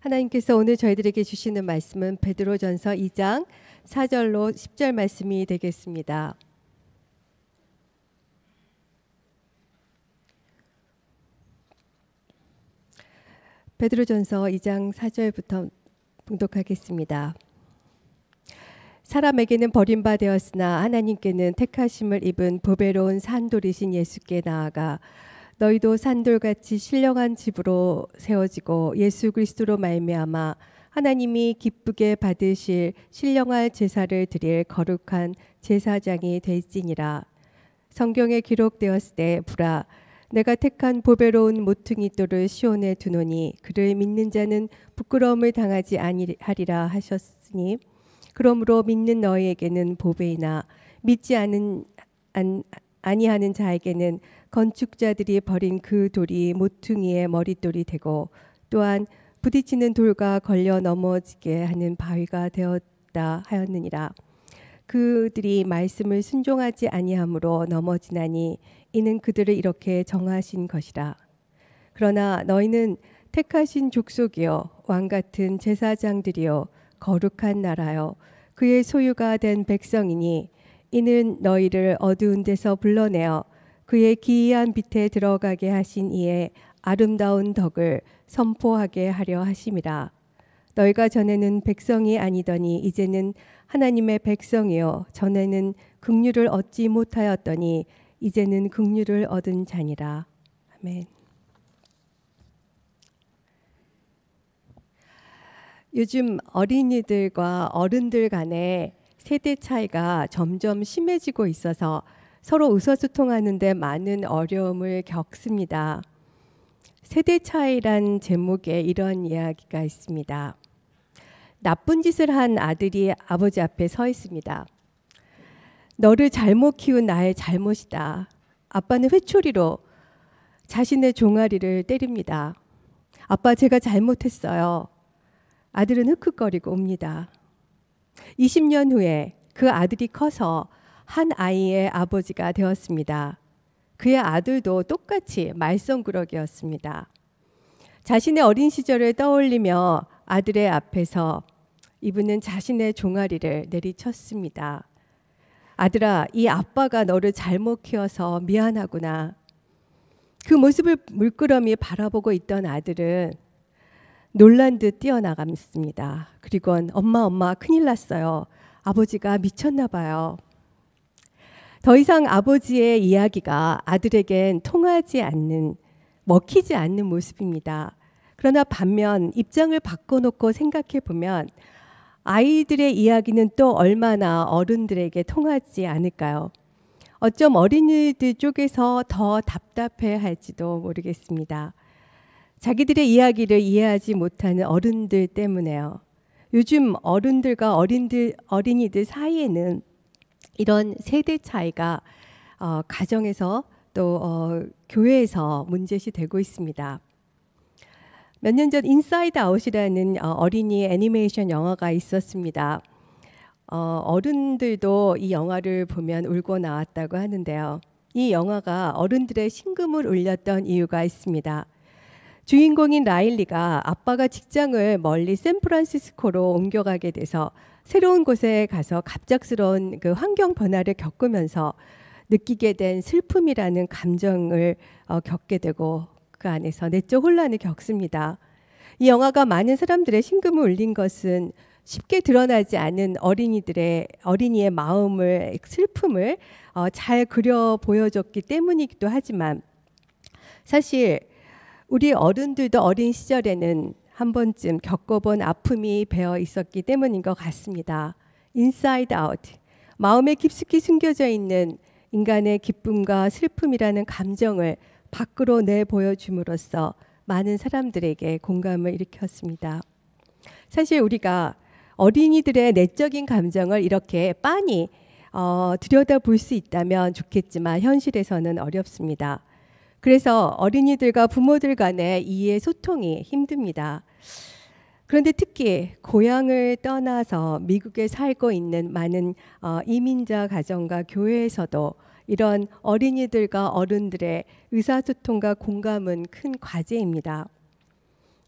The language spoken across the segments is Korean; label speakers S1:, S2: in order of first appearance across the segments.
S1: 하나님께서 오늘 저희들에게 주시는 말씀은 베드로전서 2장 4절로 10절 말씀이 되겠습니다. 베드로전서 2장 4절부터 봉독하겠습니다. 사람에게는 버림받되었으나 하나님께는 택하심을 입은 보배로운 산돌이신 예수께 나아가 너희도 산돌같이 신령한 집으로 세워지고 예수 그리스도로 말미암아 하나님이 기쁘게 받으실 신령할 제사를 드릴 거룩한 제사장이 될지니라. 성경에 기록되었을 때 부라 내가 택한 보배로운 모퉁이 돌을 시온에 두노니 그를 믿는 자는 부끄러움을 당하지 아니하리라 하셨으니 그러므로 믿는 너희에게는 보배이나 믿지 않은 안, 아니하는 자에게는 건축자들이 버린 그 돌이 모퉁이의 머릿돌이 되고 또한 부딪히는 돌과 걸려 넘어지게 하는 바위가 되었다 하였느니라. 그들이 말씀을 순종하지 아니함으로 넘어지나니 이는 그들을 이렇게 정하신 것이라. 그러나 너희는 택하신 족속이요 왕 같은 제사장들이요 거룩한 나라요 그의 소유가 된 백성이니 이는 너희를 어두운 데서 불러내어 그의 기이한 빛에 들어가게 하신 이에 아름다운 덕을 선포하게 하려 하심이라. 너희가 전에는 백성이 아니더니 이제는 하나님의 백성이요 전에는 긍휼을 얻지 못하였더니 이제는 긍휼을 얻은 자니라. 아멘. 요즘 어린이들과 어른들 간에 세대 차이가 점점 심해지고 있어서 서로 의사소통하는데 많은 어려움을 겪습니다. 세대 차이란 제목의 이런 이야기가 있습니다. 나쁜 짓을 한 아들이 아버지 앞에 서 있습니다. 너를 잘못 키운 나의 잘못이다. 아빠는 회초리로 자신의 종아리를 때립니다. 아빠 제가 잘못했어요. 아들은 흑흑거리고 옵니다. 20년 후에 그 아들이 커서 한 아이의 아버지가 되었습니다. 그의 아들도 똑같이 말썽꾸러기였습니다. 자신의 어린 시절을 떠올리며 아들의 앞에서 이분은 자신의 종아리를 내리쳤습니다. 아들아, 이 아빠가 너를 잘못 키워서 미안하구나. 그 모습을 물끄러미 바라보고 있던 아들은 놀란 듯 뛰어나갑니다. 그리곤 엄마 엄마 큰일 났어요. 아버지가 미쳤나 봐요. 더 이상 아버지의 이야기가 아들에겐 통하지 않는 먹히지 않는 모습입니다. 그러나 반면 입장을 바꿔놓고 생각해 보면 아이들의 이야기는 또 얼마나 어른들에게 통하지 않을까요? 어쩜 어린이들 쪽에서 더 답답해 할지도 모르겠습니다. 자기들의 이야기를 이해하지 못하는 어른들 때문에요. 요즘 어른들과 어린들, 어린이들 사이에는 이런 세대 차이가 어, 가정에서 또 어, 교회에서 문제시 되고 있습니다. 몇 년 전 인사이드 아웃이라는 어, 어린이 애니메이션 영화가 있었습니다. 어, 어른들도 이 영화를 보면 울고 나왔다고 하는데요. 이 영화가 어른들의 심금을 울렸던 이유가 있습니다. 주인공인 라일리가 아빠가 직장을 멀리 샌프란시스코로 옮겨가게 돼서 새로운 곳에 가서 갑작스러운 그 환경 변화를 겪으면서 느끼게 된 슬픔이라는 감정을 어, 겪게 되고 그 안에서 내적 혼란을 겪습니다. 이 영화가 많은 사람들의 심금을 울린 것은 쉽게 드러나지 않은 어린이들의 어린이의 마음을 슬픔을 어, 잘 그려 보여줬기 때문이기도 하지만 사실 우리 어른들도 어린 시절에는 한 번쯤 겪어본 아픔이 배어 있었기 때문인 것 같습니다. 인사이드 아웃. 마음에 깊숙이 숨겨져 있는 인간의 기쁨과 슬픔이라는 감정을 밖으로 내 보여줌으로써 많은 사람들에게 공감을 일으켰습니다. 사실 우리가 어린이들의 내적인 감정을 이렇게 빤히 어, 들여다 볼수 있다면 좋겠지만 현실에서는 어렵습니다. 그래서 어린이들과 부모들 간의 이해 소통이 힘듭니다. 그런데 특히 고향을 떠나서 미국에 살고 있는 많은 어, 이민자 가정과 교회에서도 이런 어린이들과 어른들의 의사소통과 공감은 큰 과제입니다.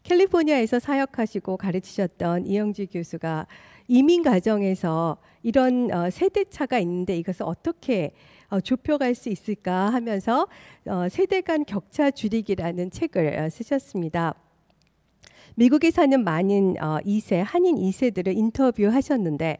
S1: 캘리포니아에서 사역하시고 가르치셨던 이영주 교수가 이민 가정에서 이런 어, 세대차가 있는데 이것을 어떻게 어, 좁혀갈 수 있을까 하면서 어, 세대 간 격차 줄이기라는 책을 어, 쓰셨습니다. 미국에 사는 많은 2세 어, 한인 2세들을 인터뷰하셨는데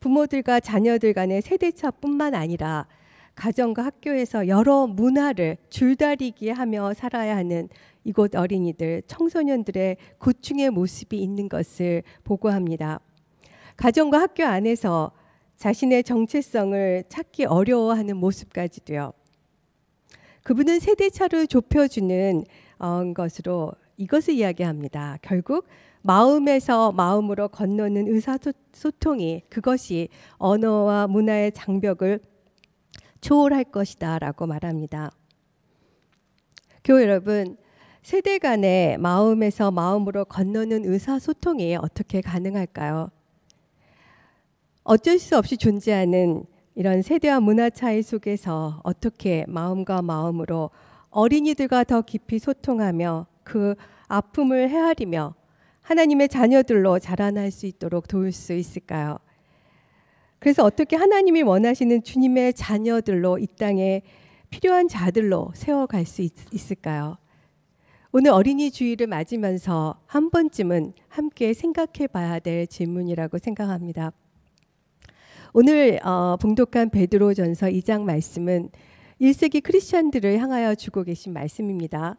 S1: 부모들과 자녀들 간의 세대차뿐만 아니라 가정과 학교에서 여러 문화를 줄다리기하며 살아야 하는 이곳 어린이들, 청소년들의 고충의 모습이 있는 것을 보고합니다. 가정과 학교 안에서 자신의 정체성을 찾기 어려워하는 모습까지도요. 그분은 세대차를 좁혀주는 어, 것으로 이것을 이야기합니다. 결국 마음에서 마음으로 건너는 의사소통이 그것이 언어와 문화의 장벽을 초월할 것이다 라고 말합니다. 교회 여러분, 세대 간의 마음에서 마음으로 건너는 의사소통이 어떻게 가능할까요? 어쩔 수 없이 존재하는 이런 세대와 문화 차이 속에서 어떻게 마음과 마음으로 어린이들과 더 깊이 소통하며 그 아픔을 헤아리며 하나님의 자녀들로 자라날 수 있도록 도울 수 있을까요? 그래서 어떻게 하나님이 원하시는 주님의 자녀들로 이 땅에 필요한 자들로 세워갈 수 있, 있을까요? 오늘 어린이 주의를 맞으면서 한 번쯤은 함께 생각해 봐야 될 질문이라고 생각합니다. 오늘 어, 봉독한 베드로전서 2장 말씀은 1세기 크리스천들을 향하여 주고 계신 말씀입니다.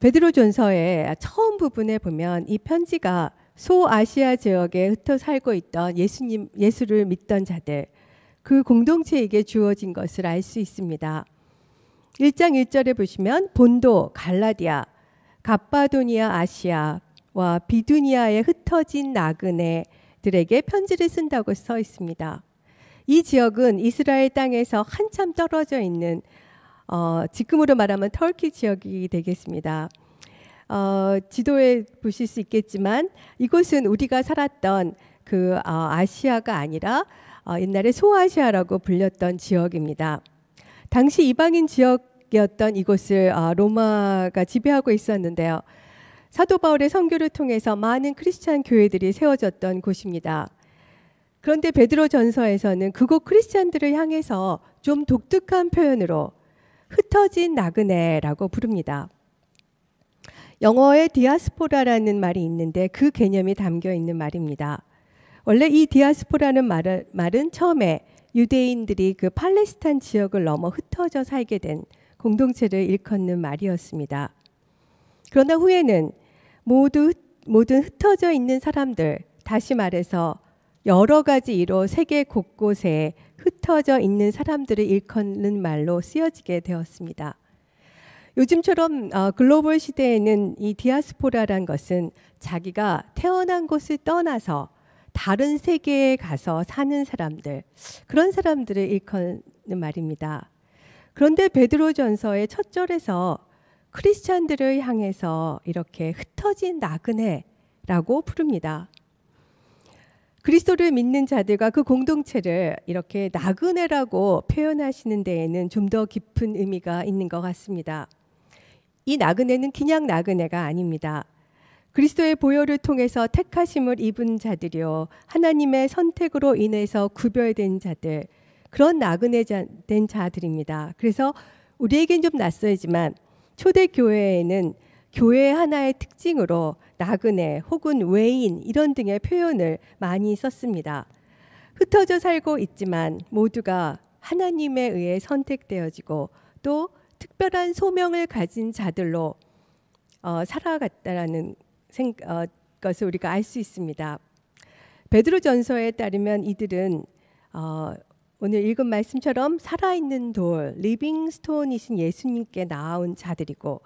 S1: 베드로전서의 처음 부분에 보면 이 편지가 소아시아 지역에 흩어 살고 있던 예수님 예수를 믿던 자들 그 공동체에게 주어진 것을 알 수 있습니다. 1장 1절에 보시면 본도, 갈라디아, 갑바도니아 아시아와 비두니아에 흩어진 나그네, 들에게 편지를 쓴다고 써 있습니다. 이 지역은 이스라엘 땅에서 한참 떨어져 있는 어, 지금으로 말하면 터키 지역이 되겠습니다. 어, 지도에 보실 수 있겠지만 이곳은 우리가 살았던 그 어, 아시아가 아니라 어, 옛날에 소아시아라고 불렸던 지역입니다. 당시 이방인 지역이었던 이곳을 어, 로마가 지배하고 있었는데요. 사도 바울의 선교를 통해서 많은 크리스찬 교회들이 세워졌던 곳입니다. 그런데 베드로 전서에서는 그곳 크리스찬들을 향해서 좀 독특한 표현으로 흩어진 나그네라고 부릅니다. 영어에 디아스포라라는 말이 있는데 그 개념이 담겨 있는 말입니다. 원래 이 디아스포라는 말은, 말은 처음에 유대인들이 그 팔레스타인 지역을 넘어 흩어져 살게 된 공동체를 일컫는 말이었습니다. 그러나 후에는 모두 모든 흩어져 있는 사람들, 다시 말해서 여러 가지 이로 세계 곳곳에 흩어져 있는 사람들을 일컫는 말로 쓰여지게 되었습니다. 요즘처럼 어, 글로벌 시대에는 이 디아스포라란 것은 자기가 태어난 곳을 떠나서 다른 세계에 가서 사는 사람들 그런 사람들을 일컫는 말입니다. 그런데 베드로전서의 첫 절에서 크리스천들을 향해서 이렇게 흩어진 나그네라고 부릅니다. 그리스도를 믿는 자들과 그 공동체를 이렇게 나그네라고 표현하시는 데에는 좀 더 깊은 의미가 있는 것 같습니다. 이 나그네는 그냥 나그네가 아닙니다. 그리스도의 보혈을 통해서 택하심을 입은 자들이요 하나님의 선택으로 인해서 구별된 자들 그런 나그네 된 자들입니다. 그래서 우리에겐 좀 낯설지만 초대교회에는 교회 하나의 특징으로 나그네 혹은 외인 이런 등의 표현을 많이 썼습니다. 흩어져 살고 있지만 모두가 하나님에 의해 선택되어지고 또 특별한 소명을 가진 자들로 어, 살아갔다라는 생, 어, 것을 우리가 알 수 있습니다. 베드로전서에 따르면 이들은 어, 오늘 읽은 말씀처럼 살아있는 돌, 리빙 스톤이신 예수님께 나아온 자들이고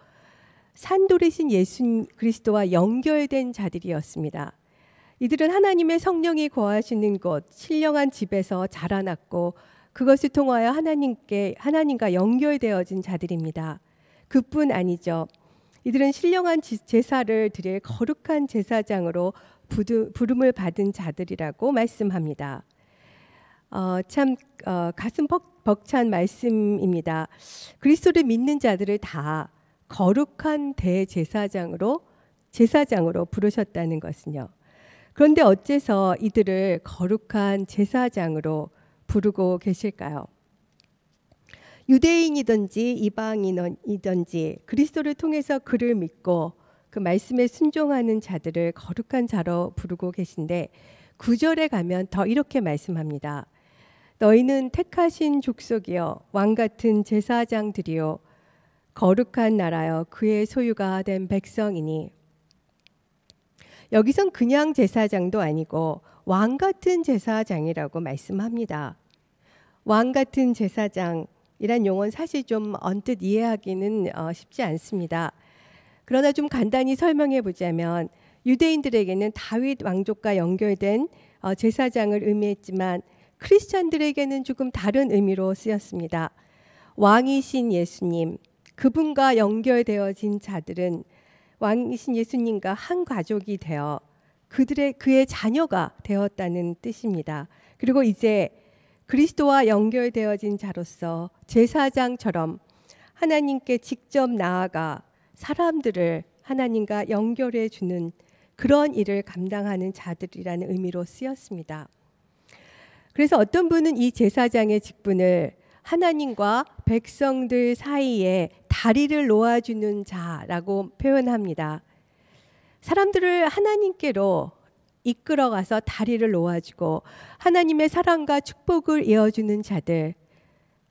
S1: 산돌이신 예수 그리스도와 연결된 자들이었습니다. 이들은 하나님의 성령이 거하시는 곳, 신령한 집에서 자라났고 그것을 통하여 하나님께 하나님과 연결되어진 자들입니다. 그뿐 아니죠. 이들은 신령한 제사를 드릴 거룩한 제사장으로 부름을 받은 자들이라고 말씀합니다. 어, 참 어, 가슴 벅, 벅찬 말씀입니다. 그리스도를 믿는 자들을 다 거룩한 대제사장으로 제사장으로 부르셨다는 것은요. 그런데 어째서 이들을 거룩한 제사장으로 부르고 계실까요? 유대인이든지 이방인이든지 그리스도를 통해서 그를 믿고 그 말씀에 순종하는 자들을 거룩한 자로 부르고 계신데 구절에 가면 더 이렇게 말씀합니다. 너희는 택하신 족속이여 왕 같은 제사장들이여 거룩한 나라여 그의 소유가 된 백성이니 여기선 그냥 제사장도 아니고 왕 같은 제사장이라고 말씀합니다. 왕 같은 제사장이란 용어는 사실 좀 언뜻 이해하기는 어, 쉽지 않습니다. 그러나 좀 간단히 설명해 보자면 유대인들에게는 다윗 왕족과 연결된 어, 제사장을 의미했지만 크리스찬들에게는 조금 다른 의미로 쓰였습니다. 왕이신 예수님, 그분과 연결되어진 자들은 왕이신 예수님과 한 가족이 되어 그들의 그의 자녀가 되었다는 뜻입니다. 그리고 이제 그리스도와 연결되어진 자로서 제사장처럼 하나님께 직접 나아가 사람들을 하나님과 연결해 주는 그런 일을 감당하는 자들이라는 의미로 쓰였습니다. 그래서 어떤 분은 이 제사장의 직분을 하나님과 백성들 사이에 다리를 놓아주는 자라고 표현합니다. 사람들을 하나님께로 이끌어가서 다리를 놓아주고 하나님의 사랑과 축복을 이어주는 자들,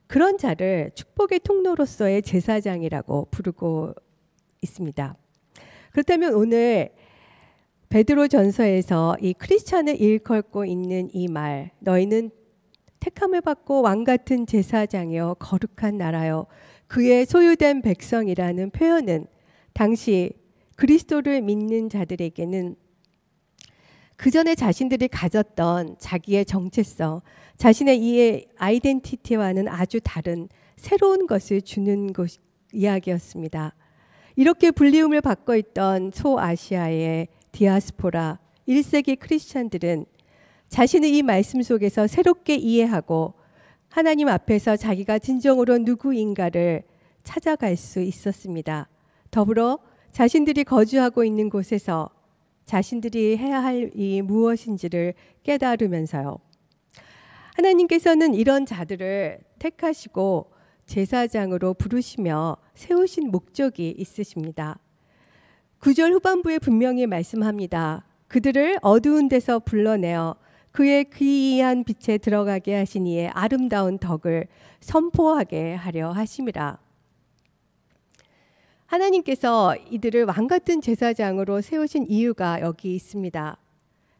S1: 그런 자를 축복의 통로로서의 제사장이라고 부르고 있습니다. 그렇다면 오늘 베드로 전서에서 이 크리스찬을 일컫고 있는 이 말, 너희는 택함을 받고 왕 같은 제사장이여 거룩한 나라여 그의 소유된 백성이라는 표현은 당시 그리스도를 믿는 자들에게는 그 전에 자신들이 가졌던 자기의 정체성, 자신의 이 아이덴티티와는 아주 다른 새로운 것을 주는 것, 이야기였습니다. 이렇게 불리움을 받고 있던 소아시아의 디아스포라 1세기 크리스찬들은 자신의 이 말씀 속에서 새롭게 이해하고 하나님 앞에서 자기가 진정으로 누구인가를 찾아갈 수 있었습니다. 더불어 자신들이 거주하고 있는 곳에서 자신들이 해야 할 이 무엇인지를 깨달으면서요. 하나님께서는 이런 자들을 택하시고 제사장으로 부르시며 세우신 목적이 있으십니다. 9절 후반부에 분명히 말씀합니다. 그들을 어두운 데서 불러내어 그의 귀이한 빛에 들어가게 하시니의 아름다운 덕을 선포하게 하려 하심이라. 하나님께서 이들을 왕 같은 제사장으로 세우신 이유가 여기 있습니다.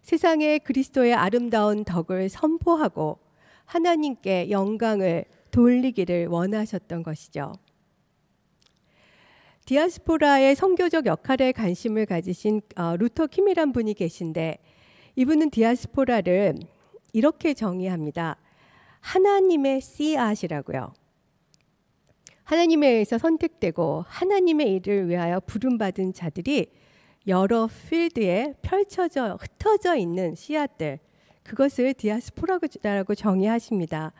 S1: 세상에 그리스도의 아름다운 덕을 선포하고 하나님께 영광을 돌리기를 원하셨던 것이죠. 디아스포라의 선교적 역할에 관심을 가지신 어, 루터 킴이란 분이 계신데 이분은 디아스포라를 이렇게 정의합니다. 하나님의 씨앗이라고요. 하나님에 의해서 선택되고 하나님의 일을 위하여 부름받은 자들이 여러 필드에 펼쳐져 흩어져 있는 씨앗들 그것을 디아스포라고 정의하십니다.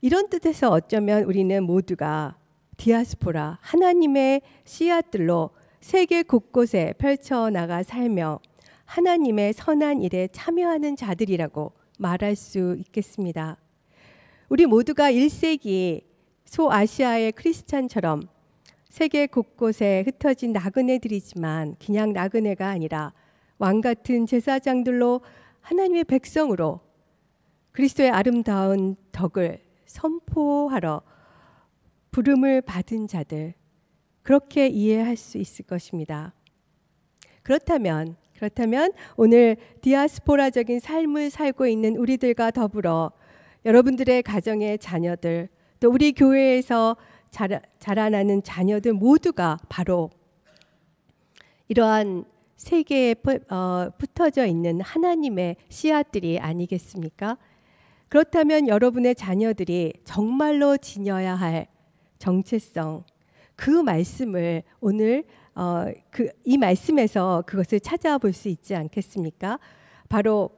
S1: 이런 뜻에서 어쩌면 우리는 모두가 디아스포라 하나님의 씨앗들로 세계 곳곳에 펼쳐 나가 살며 하나님의 선한 일에 참여하는 자들이라고 말할 수 있겠습니다. 우리 모두가 1세기 소아시아의 크리스찬처럼 세계 곳곳에 흩어진 나그네들이지만 그냥 나그네가 아니라 왕 같은 제사장들로 하나님의 백성으로 그리스도의 아름다운 덕을 선포하러 부름을 받은 자들 그렇게 이해할 수 있을 것입니다. 그렇다면 그렇다면 오늘 디아스포라적인 삶을 살고 있는 우리들과 더불어 여러분들의 가정의 자녀들 또 우리 교회에서 자라, 나는 자녀들 모두가 바로 이러한 세계에 어, 붙어져 있는 하나님의 씨앗들이 아니겠습니까? 그렇다면 여러분의 자녀들이 정말로 지녀야 할 정체성 그 말씀을 오늘 어, 그, 이 말씀에서 그것을 찾아볼 수 있지 않겠습니까? 바로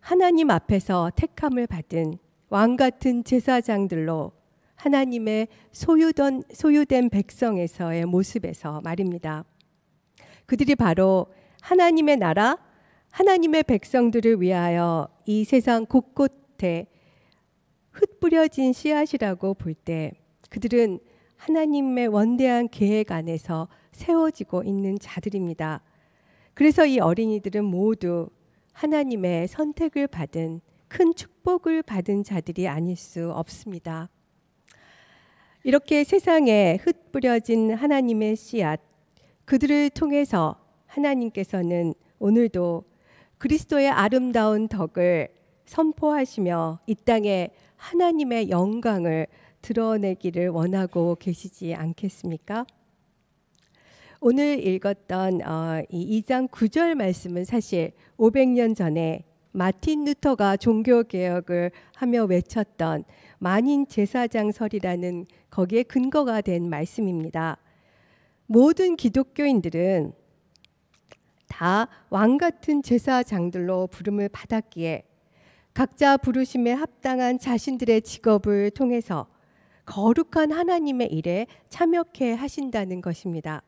S1: 하나님 앞에서 택함을 받은 왕 같은 제사장들로 하나님의 소유된, 소유된 백성에서의 모습에서 말입니다. 그들이 바로 하나님의 나라, 하나님의 백성들을 위하여 이 세상 곳곳에 흩뿌려진 씨앗이라고 볼 때 그들은 하나님의 원대한 계획 안에서 세워지고 있는 자들입니다. 그래서 이 어린이들은 모두 하나님의 선택을 받은 큰 축복을 받은 자들이 아닐 수 없습니다. 이렇게 세상에 흩뿌려진 하나님의 씨앗, 그들을 통해서 하나님께서는 오늘도 그리스도의 아름다운 덕을 선포하시며 이 땅에 하나님의 영광을 드러내기를 원하고 계시지 않겠습니까? 오늘 읽었던 어, 이 2장 9절 말씀은 사실 500년 전에 마틴 루터가 종교 개혁을 하며 외쳤던 만인 제사장설이라는 거기에 근거가 된 말씀입니다. 모든 기독교인들은 다 왕 같은 제사장들로 부름을 받았기에 각자 부르심에 합당한 자신들의 직업을 통해서 거룩한 하나님의 일에 참여케 하신다는 것입니다.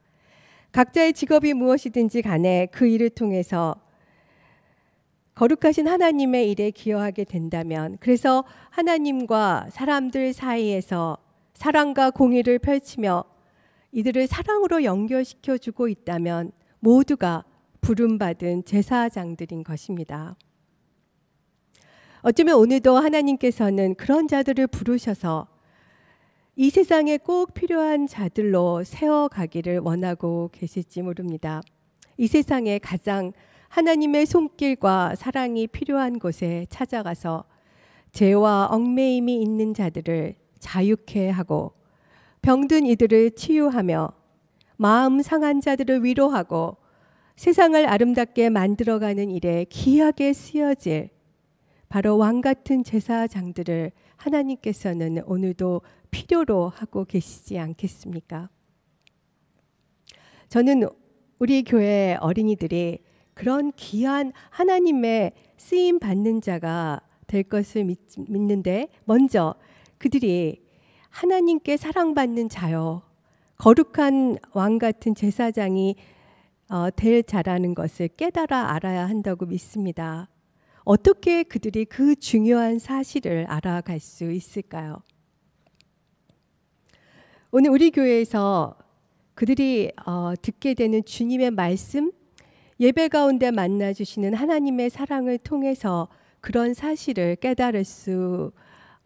S1: 각자의 직업이 무엇이든지 간에 그 일을 통해서 거룩하신 하나님의 일에 기여하게 된다면 그래서 하나님과 사람들 사이에서 사랑과 공의를 펼치며 이들을 사랑으로 연결시켜 주고 있다면 모두가 부름받은 제사장들인 것입니다. 어쩌면 오늘도 하나님께서는 그런 자들을 부르셔서 이 세상에 꼭 필요한 자들로 세워가기를 원하고 계실지 모릅니다. 이 세상에 가장 하나님의 손길과 사랑이 필요한 곳에 찾아가서 죄와 얽매임이 있는 자들을 자유케 하고 병든 이들을 치유하며 마음 상한 자들을 위로하고 세상을 아름답게 만들어가는 일에 귀하게 쓰여질 바로 왕 같은 제사장들을 하나님께서는 오늘도 필요로 하고 계시지 않겠습니까? 저는 우리 교회 어린이들이 그런 귀한 하나님의 쓰임 받는 자가 될 것을 믿, 믿는데 먼저 그들이 하나님께 사랑받는 자요 거룩한 왕 같은 제사장이 어, 될 자라는 것을 깨달아 알아야 한다고 믿습니다. 어떻게 그들이 그 중요한 사실을 알아갈 수 있을까요? 오늘 우리 교회에서 그들이 어, 듣게 되는 주님의 말씀, 예배 가운데 만나 주시는 하나님의 사랑을 통해서 그런 사실을 깨달을 수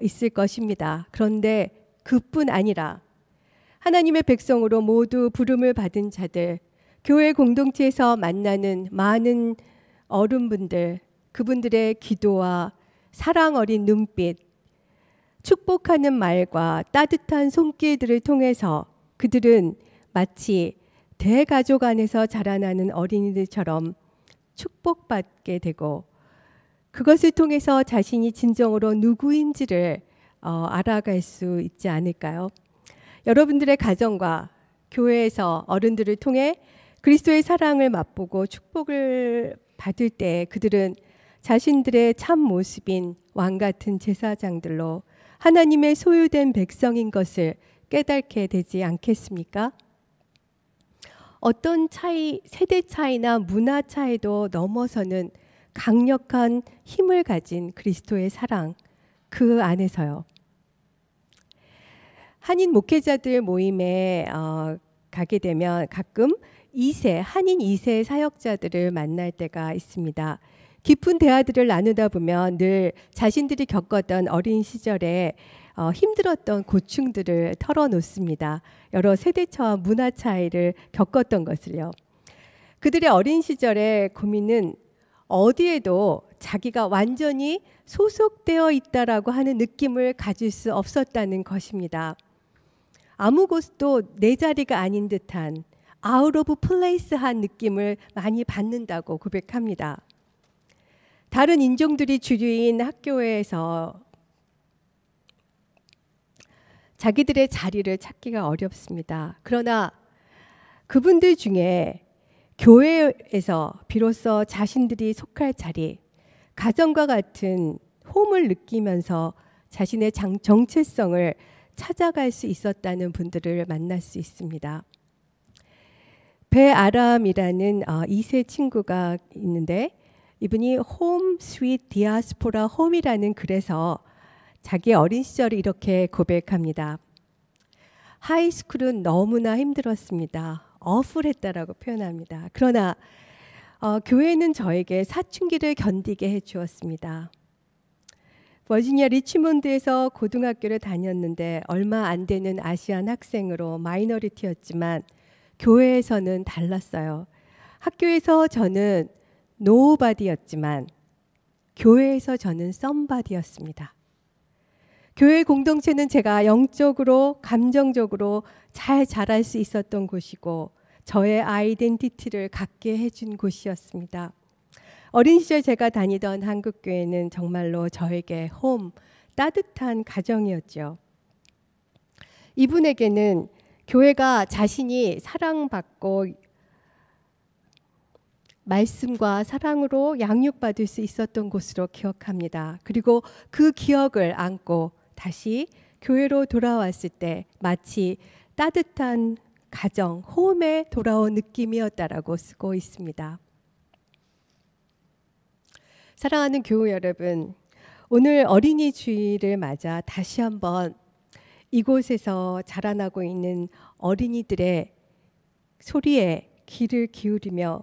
S1: 있을 것입니다. 그런데 그뿐 아니라 하나님의 백성으로 모두 부름을 받은 자들, 교회 공동체에서 만나는 많은 어른분들, 그분들의 기도와 사랑 어린 눈빛, 축복하는 말과 따뜻한 손길들을 통해서 그들은 마치 대가족 안에서 자라나는 어린이들처럼 축복받게 되고 그것을 통해서 자신이 진정으로 누구인지를 어, 알아갈 수 있지 않을까요? 여러분들의 가정과 교회에서 어른들을 통해 그리스도의 사랑을 맛보고 축복을 받을 때 그들은 자신들의 참 모습인 왕 같은 제사장들로 하나님의 소유된 백성인 것을 깨닫게 되지 않겠습니까? 어떤 차이, 세대 차이나 문화 차이도 넘어서는 강력한 힘을 가진 그리스도의 사랑, 그 안에서요. 한인 목회자들 모임에 어, 가게 되면 가끔 2세, 한인 2세 사역자들을 만날 때가 있습니다. 깊은 대화들을 나누다 보면 늘 자신들이 겪었던 어린 시절에 어, 힘들었던 고충들을 털어놓습니다. 여러 세대차와 문화 차이를 겪었던 것을요. 그들의 어린 시절의 고민은 어디에도 자기가 완전히 소속되어 있다라고 하는 느낌을 가질 수 없었다는 것입니다. 아무 곳도 내 자리가 아닌 듯한 아웃 오브 플레이스한 느낌을 많이 받는다고 고백합니다. 다른 인종들이 주류인 학교에서 자기들의 자리를 찾기가 어렵습니다. 그러나 그분들 중에 교회에서 비로소 자신들이 속할 자리, 가정과 같은 홈을 느끼면서 자신의 정체성을 찾아갈 수 있었다는 분들을 만날 수 있습니다. 베아람이라는 2세 어, 친구가 있는데 이분이 홈 스윗 디아스포라 홈이라는 글에서 자기 어린 시절을 이렇게 고백합니다. 하이스쿨은 너무나 힘들었습니다. 어플했다라고 표현합니다. 그러나 어, 교회는 저에게 사춘기를 견디게 해주었습니다. 버지니아 리치몬드에서 고등학교를 다녔는데 얼마 안 되는 아시안 학생으로 마이너리티였지만 교회에서는 달랐어요. 학교에서 저는 노바디였지만 교회에서 저는 썸바디였습니다. 교회 공동체는 제가 영적으로 감정적으로 잘 자랄 수 있었던 곳이고 저의 아이덴티티를 갖게 해준 곳이었습니다. 어린 시절 제가 다니던 한국 교회는 정말로 저에게 홈 따뜻한 가정이었죠. 이분에게는 교회가 자신이 사랑받고 말씀과 사랑으로 양육받을 수 있었던 곳으로 기억합니다. 그리고 그 기억을 안고 다시 교회로 돌아왔을 때 마치 따뜻한 가정, 홈에 돌아온 느낌이었다라고 쓰고 있습니다. 사랑하는 교우 여러분, 오늘 어린이 주일을 맞아 다시 한번 이곳에서 자라나고 있는 어린이들의 소리에 귀를 기울이며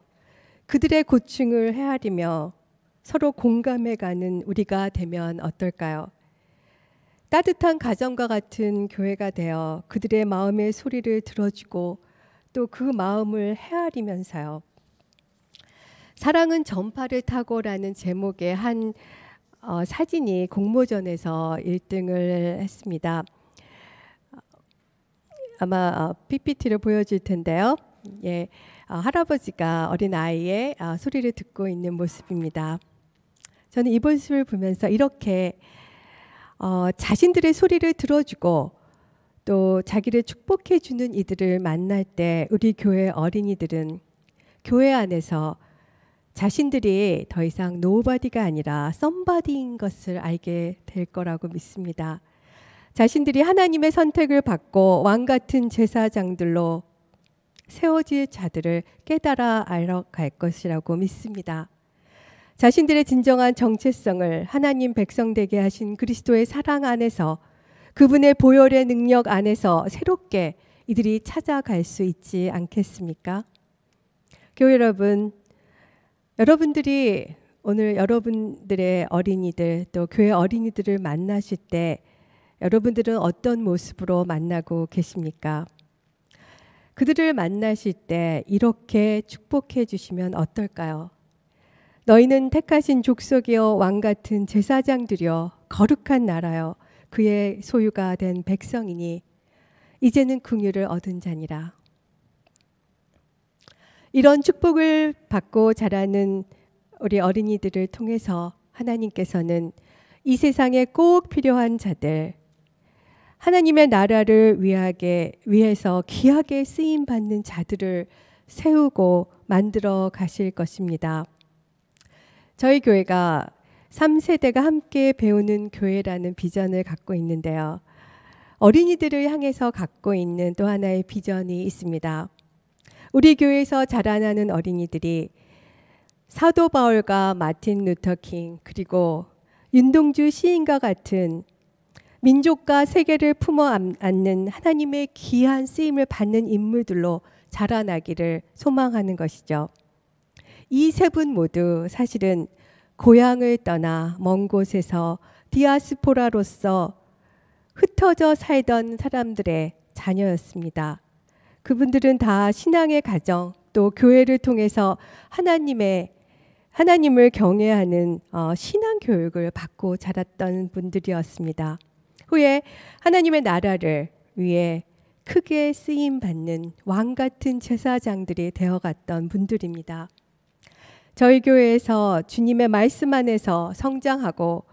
S1: 그들의 고충을 헤아리며 서로 공감해가는 우리가 되면 어떨까요? 따뜻한 가정과 같은 교회가 되어 그들의 마음의 소리를 들어주고 또 그 마음을 헤아리면서요. 사랑은 전파를 타고라는 제목의 한 어, 사진이 공모전에서 1등을 했습니다. 아마 어, PPT를 보여줄 텐데요. 예. 어, 할아버지가 어린 아이의 어, 소리를 듣고 있는 모습입니다. 저는 이 모습을 보면서 이렇게 어, 자신들의 소리를 들어주고 또 자기를 축복해 주는 이들을 만날 때 우리 교회 어린이들은 교회 안에서 자신들이 더 이상 노바디가 아니라 썸바디인 것을 알게 될 거라고 믿습니다. 자신들이 하나님의 선택을 받고 왕 같은 제사장들로 세워질 자들을 깨달아 알아갈 것이라고 믿습니다. 자신들의 진정한 정체성을 하나님 백성 되게 하신 그리스도의 사랑 안에서 그분의 보혈의 능력 안에서 새롭게 이들이 찾아갈 수 있지 않겠습니까? 교회 여러분, 여러분들이 오늘 여러분들의 어린이들 또 교회 어린이들을 만나실 때 여러분들은 어떤 모습으로 만나고 계십니까? 그들을 만나실 때 이렇게 축복해 주시면 어떨까요? 너희는 택하신 족속이여 왕 같은 제사장들이여 거룩한 나라여 그의 소유가 된 백성이니 이제는 긍휼을 얻은 자니라. 이런 축복을 받고 자라는 우리 어린이들을 통해서 하나님께서는 이 세상에 꼭 필요한 자들, 하나님의 나라를 위하게 위해서 귀하게 쓰임 받는 자들을 세우고 만들어 가실 것입니다. 저희 교회가 3세대가 함께 배우는 교회라는 비전을 갖고 있는데요. 어린이들을 향해서 갖고 있는 또 하나의 비전이 있습니다. 우리 교회에서 자라나는 어린이들이 사도 바울과 마틴 루터 킹 그리고 윤동주 시인과 같은 민족과 세계를 품어 안는 하나님의 귀한 쓰임을 받는 인물들로 자라나기를 소망하는 것이죠. 이 세 분 모두 사실은 고향을 떠나 먼 곳에서 디아스포라로서 흩어져 살던 사람들의 자녀였습니다. 그분들은 다 신앙의 가정 또 교회를 통해서 하나님의 하나님을 경외하는 어, 신앙 교육을 받고 자랐던 분들이었습니다. 후에 하나님의 나라를 위해 크게 쓰임 받는 왕 같은 제사장들이 되어 갔던 분들입니다. 저희 교회에서 주님의 말씀 안에서 성장하고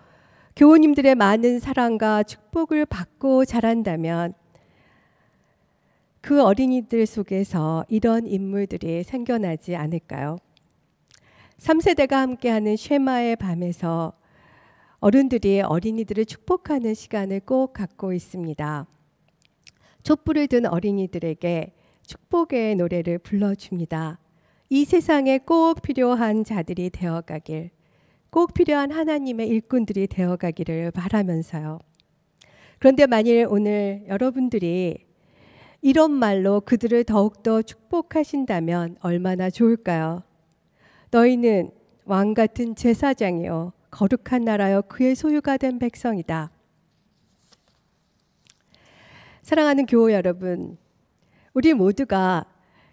S1: 교우님들의 많은 사랑과 축복을 받고 자란다면 그 어린이들 속에서 이런 인물들이 생겨나지 않을까요? 3세대가 함께하는 쉐마의 밤에서 어른들이 어린이들을 축복하는 시간을 꼭 갖고 있습니다. 촛불을 든 어린이들에게 축복의 노래를 불러줍니다. 이 세상에 꼭 필요한 자들이 되어가길, 꼭 필요한 하나님의 일꾼들이 되어가기를 바라면서요. 그런데 만일 오늘 여러분들이 이런 말로 그들을 더욱더 축복하신다면 얼마나 좋을까요? 너희는 왕 같은 제사장이요. 거룩한 나라여 그의 소유가 된 백성이다. 사랑하는 교우 여러분, 우리 모두가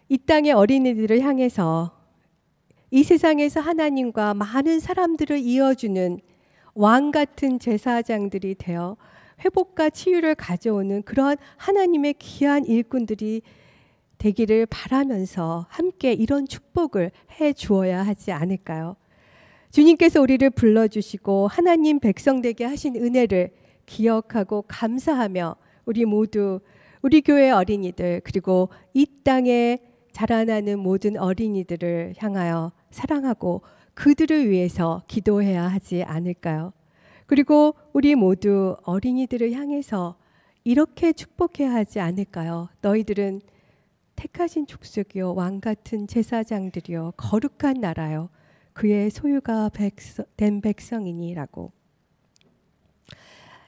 S1: 이 땅의 어린이들을 향해서 이 세상에서 하나님과 많은 사람들을 이어주는 왕 같은 제사장들이 되어 회복과 치유를 가져오는 그런 하나님의 귀한 일꾼들이 되기를 바라면서 함께 이런 축복을 해 주어야 하지 않을까요? 주님께서 우리를 불러주시고 하나님 백성되게 하신 은혜를 기억하고 감사하며 우리 모두 우리 교회 어린이들 그리고 이 땅에 자라나는 모든 어린이들을 향하여 사랑하고 그들을 위해서 기도해야 하지 않을까요? 그리고 우리 모두 어린이들을 향해서 이렇게 축복해야 하지 않을까요? 너희들은 택하신 족속이요 왕 같은 제사장들이요 거룩한 나라요 그의 소유가 백성, 된 백성이니라고.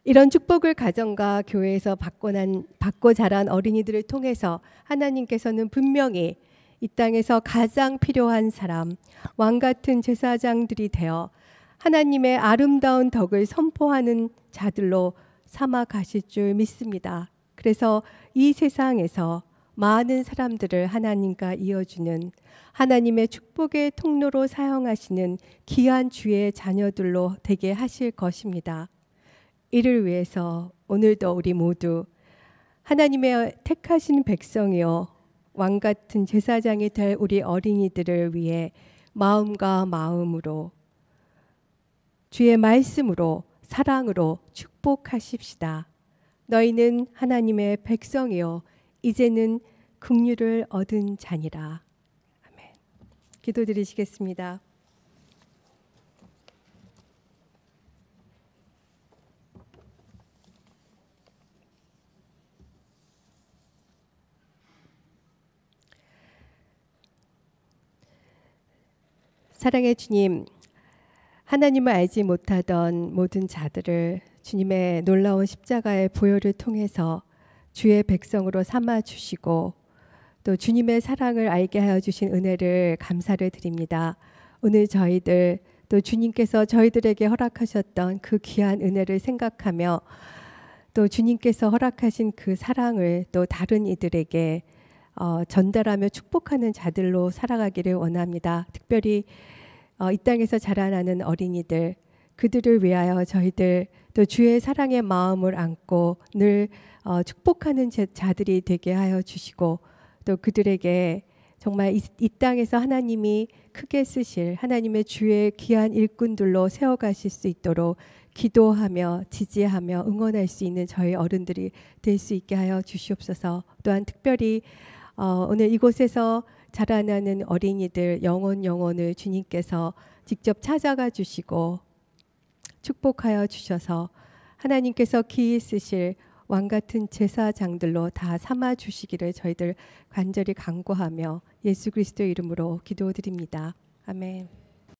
S1: 이런 축복을 가정과 교회에서 받고 난 받고 자란 어린이들을 통해서 하나님께서는 분명히 이 땅에서 가장 필요한 사람 왕 같은 제사장들이 되어 하나님의 아름다운 덕을 선포하는 자들로 삼아 가실 줄 믿습니다. 그래서 이 세상에서 많은 사람들을 하나님과 이어주는 하나님의 축복의 통로로 사용하시는 귀한 주의 자녀들로 되게 하실 것입니다. 이를 위해서 오늘도 우리 모두 하나님의 택하신 백성이요 왕 같은 제사장이 될 우리 어린이들을 위해 마음과 마음으로 주의 말씀으로 사랑으로 축복하십시다. 너희는 하나님의 백성이요 이제는 긍휼을 얻은 자니라. 아멘. 기도드리시겠습니다. 사랑의 주님, 하나님을 알지 못하던 모든 자들을 주님의 놀라운 십자가의 보혈을 통해서 주의 백성으로 삼아 주시고 또 주님의 사랑을 알게 하여 주신 은혜를 감사를 드립니다. 오늘 저희들 또 주님께서 저희들에게 허락하셨던 그 귀한 은혜를 생각하며 또 주님께서 허락하신 그 사랑을 또 다른 이들에게 어, 전달하며 축복하는 자들로 살아가기를 원합니다. 특별히 어, 이 땅에서 자라나는 어린이들 그들을 위하여 저희들 또 주의 사랑의 마음을 안고 늘 어, 축복하는 자들이 되게 하여 주시고 또 그들에게 정말 이, 이, 땅에서 하나님이 크게 쓰실 하나님의 주의 귀한 일꾼들로 세워가실 수 있도록 기도하며 지지하며 응원할 수 있는 저희 어른들이 될 수 있게 하여 주시옵소서. 또한 특별히 어, 오늘 이곳에서 자라나는 어린이들 영혼 영혼을 주님께서 직접 찾아가 주시고 축복하여 주셔서 하나님께서 기이 쓰실 왕 같은 제사장들로 다 삼아 주시기를 저희들 간절히 간구하며 예수 그리스도 이름으로 기도드립니다. 아멘.